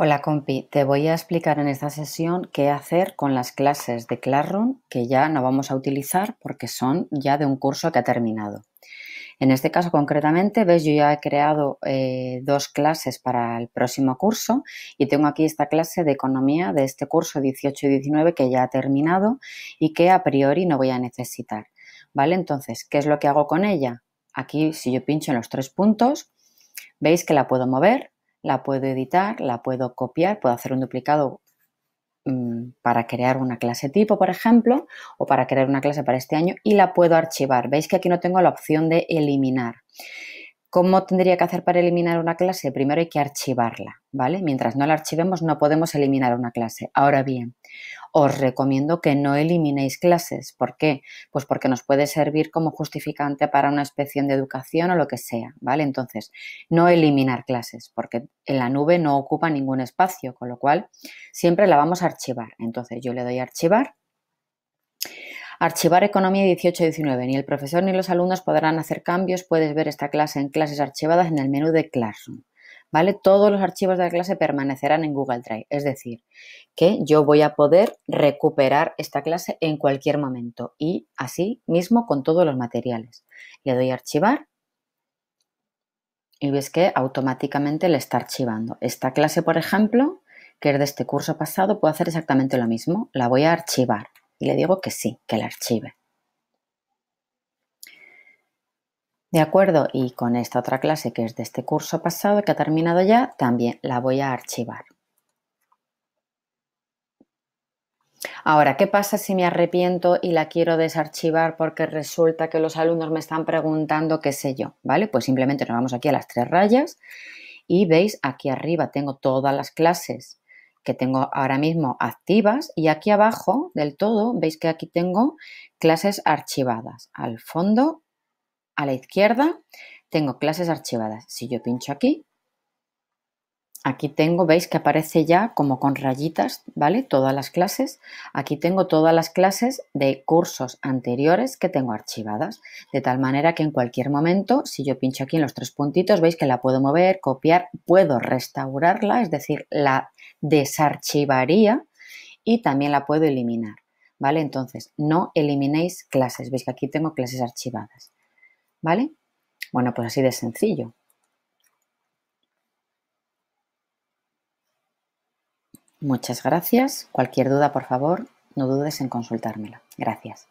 Hola compi, te voy a explicar en esta sesión qué hacer con las clases de Classroom que ya no vamos a utilizar porque son ya de un curso que ha terminado. En este caso concretamente, veis, yo ya he creado eh, dos clases para el próximo curso y tengo aquí esta clase de economía de este curso 18 y 19 que ya ha terminado y que a priori no voy a necesitar. ¿Vale? Entonces, ¿qué es lo que hago con ella? Aquí, si yo pincho en los tres puntos, veis que la puedo mover la puedo editar, la puedo copiar, puedo hacer un duplicado mm, para crear una clase tipo, por ejemplo, o para crear una clase para este año y la puedo archivar. Veis que aquí no tengo la opción de eliminar. ¿Cómo tendría que hacer para eliminar una clase? Primero hay que archivarla, ¿vale? Mientras no la archivemos no podemos eliminar una clase. Ahora bien, os recomiendo que no eliminéis clases. ¿Por qué? Pues porque nos puede servir como justificante para una inspección de educación o lo que sea, ¿vale? Entonces, no eliminar clases, porque en la nube no ocupa ningún espacio, con lo cual siempre la vamos a archivar. Entonces, yo le doy a archivar. Archivar Economía 18-19. Ni el profesor ni los alumnos podrán hacer cambios. Puedes ver esta clase en clases archivadas en el menú de Classroom. ¿vale? Todos los archivos de la clase permanecerán en Google Drive, es decir, que yo voy a poder recuperar esta clase en cualquier momento y así mismo con todos los materiales. Le doy a archivar y ves que automáticamente le está archivando. Esta clase, por ejemplo, que es de este curso pasado, puedo hacer exactamente lo mismo. La voy a archivar y le digo que sí, que la archive. ¿De acuerdo? Y con esta otra clase que es de este curso pasado que ha terminado ya, también la voy a archivar. Ahora, ¿qué pasa si me arrepiento y la quiero desarchivar porque resulta que los alumnos me están preguntando qué sé yo? ¿Vale? Pues simplemente nos vamos aquí a las tres rayas y veis aquí arriba tengo todas las clases que tengo ahora mismo activas y aquí abajo del todo veis que aquí tengo clases archivadas. Al fondo a la izquierda tengo clases archivadas. Si yo pincho aquí, aquí tengo, veis que aparece ya como con rayitas, ¿vale? Todas las clases. Aquí tengo todas las clases de cursos anteriores que tengo archivadas. De tal manera que en cualquier momento, si yo pincho aquí en los tres puntitos, veis que la puedo mover, copiar, puedo restaurarla, es decir, la desarchivaría y también la puedo eliminar. ¿Vale? Entonces, no eliminéis clases. Veis que aquí tengo clases archivadas. ¿Vale? Bueno, pues así de sencillo. Muchas gracias. Cualquier duda, por favor, no dudes en consultármela. Gracias.